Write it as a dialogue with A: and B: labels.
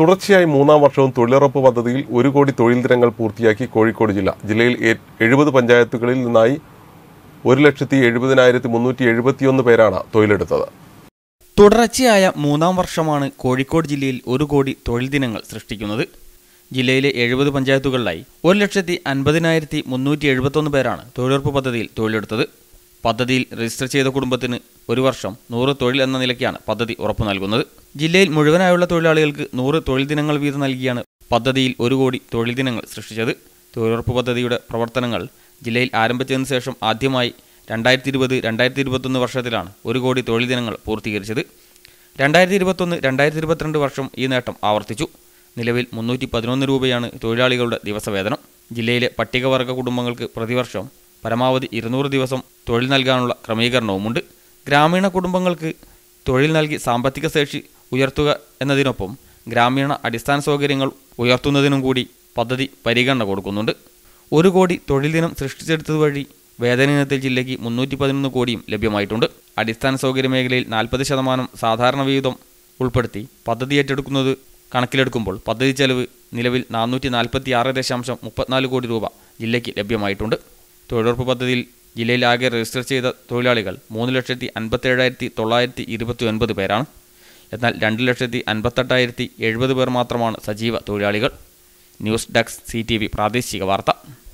A: തുടർച്ചയായി മൂന്നാം വർഷവും തൊഴിലുറപ്പ് പദ്ധതിയിൽ ഒരു കോടി തൊഴിൽ ദിനങ്ങൾ പൂർത്തിയാക്കി കോഴിക്കോട് ജില്ല ജില്ലയിൽ എഴുപത് പഞ്ചായത്തുകളിൽ നിന്നായി ഒരു ലക്ഷത്തി എഴുപതിനായിരത്തി മുന്നൂറ്റി എഴുപത്തിയൊന്ന് പേരാണ് തൊഴിലെടുത്തത്
B: തുടർച്ചയായ മൂന്നാം വർഷമാണ് കോഴിക്കോട് ജില്ലയിൽ ഒരു കോടി തൊഴിൽ ദിനങ്ങൾ സൃഷ്ടിക്കുന്നത് ജില്ലയിലെ എഴുപത് പഞ്ചായത്തുകളിലായി ഒരു ലക്ഷത്തി അൻപതിനായിരത്തി മുന്നൂറ്റി എഴുപത്തൊന്ന് പേരാണ് തൊഴിലുറപ്പ് പദ്ധതിയിൽ തൊഴിലെടുത്തത് പദ്ധതിയിൽ രജിസ്റ്റർ ചെയ്ത കുടുംബത്തിന് ഒരു വർഷം നൂറ് തൊഴിൽ എന്ന നിലയ്ക്കാണ് പദ്ധതി ഉറപ്പു നൽകുന്നത് ജില്ലയിൽ മുഴുവനായുള്ള തൊഴിലാളികൾക്ക് നൂറ് തൊഴിൽ ദിനങ്ങൾ വീതം നൽകിയാണ് പദ്ധതിയിൽ ഒരു കോടി തൊഴിൽ ദിനങ്ങൾ സൃഷ്ടിച്ചത് തൊഴിലുറപ്പ് പദ്ധതിയുടെ പ്രവർത്തനങ്ങൾ ജില്ലയിൽ ആരംഭിച്ചതിന് ശേഷം ആദ്യമായി രണ്ടായിരത്തി ഇരുപത് രണ്ടായിരത്തി ഇരുപത്തൊന്ന് വർഷത്തിലാണ് ഒരു കോടി തൊഴിൽ ദിനങ്ങൾ പൂർത്തീകരിച്ചത് രണ്ടായിരത്തി ഇരുപത്തൊന്ന് രണ്ടായിരത്തി ഇരുപത്തിരണ്ട് വർഷം ഈ നേട്ടം ആവർത്തിച്ചു നിലവിൽ മുന്നൂറ്റി പതിനൊന്ന് രൂപയാണ് തൊഴിലാളികളുടെ ദിവസവേതനം ജില്ലയിലെ പട്ടികവർഗ കുടുംബങ്ങൾക്ക് പ്രതിവർഷം പരമാവധി ഇരുന്നൂറ് ദിവസം തൊഴിൽ നൽകാനുള്ള ക്രമീകരണവുമുണ്ട് ഗ്രാമീണ കുടുംബങ്ങൾക്ക് തൊഴിൽ നൽകി സാമ്പത്തിക ശേഷി ഉയർത്തുക എന്നതിനൊപ്പം ഗ്രാമീണ അടിസ്ഥാന സൗകര്യങ്ങൾ ഉയർത്തുന്നതിനും കൂടി പദ്ധതി പരിഗണന കൊടുക്കുന്നുണ്ട് ഒരു കോടി തൊഴിൽ ദിനം സൃഷ്ടിച്ചെടുത്തത് വഴി വേതനയിനത്തിൽ ജില്ലയ്ക്ക് മുന്നൂറ്റി പതിനൊന്ന് കോടിയും ലഭ്യമായിട്ടുണ്ട് അടിസ്ഥാന സൗകര്യ മേഖലയിൽ നാൽപ്പത് ശതമാനം സാധാരണ വിഹിതം ഉൾപ്പെടുത്തി പദ്ധതി ഏറ്റെടുക്കുന്നത് കണക്കിലെടുക്കുമ്പോൾ പദ്ധതി ചെലവ് നിലവിൽ നാനൂറ്റി നാൽപ്പത്തി ആറ് ദശാംശം മുപ്പത്തിനാല് കോടി രൂപ ജില്ലയ്ക്ക് ലഭ്യമായിട്ടുണ്ട് തൊഴിലുറപ്പ് പദ്ധതിയിൽ ജില്ലയിൽ ആകെ രജിസ്റ്റർ ചെയ്ത തൊഴിലാളികൾ മൂന്ന് ലക്ഷത്തി അൻപത്തി ഏഴായിരത്തി തൊള്ളായിരത്തി ഇരുപത്തി ഒൻപത് പേരാണ് എന്നാൽ രണ്ട് ലക്ഷത്തി അൻപത്തെട്ടായിരത്തി എഴുപത് പേർ മാത്രമാണ് സജീവ തൊഴിലാളികൾ news desk C T V പ്രാദേശിക വാർത്ത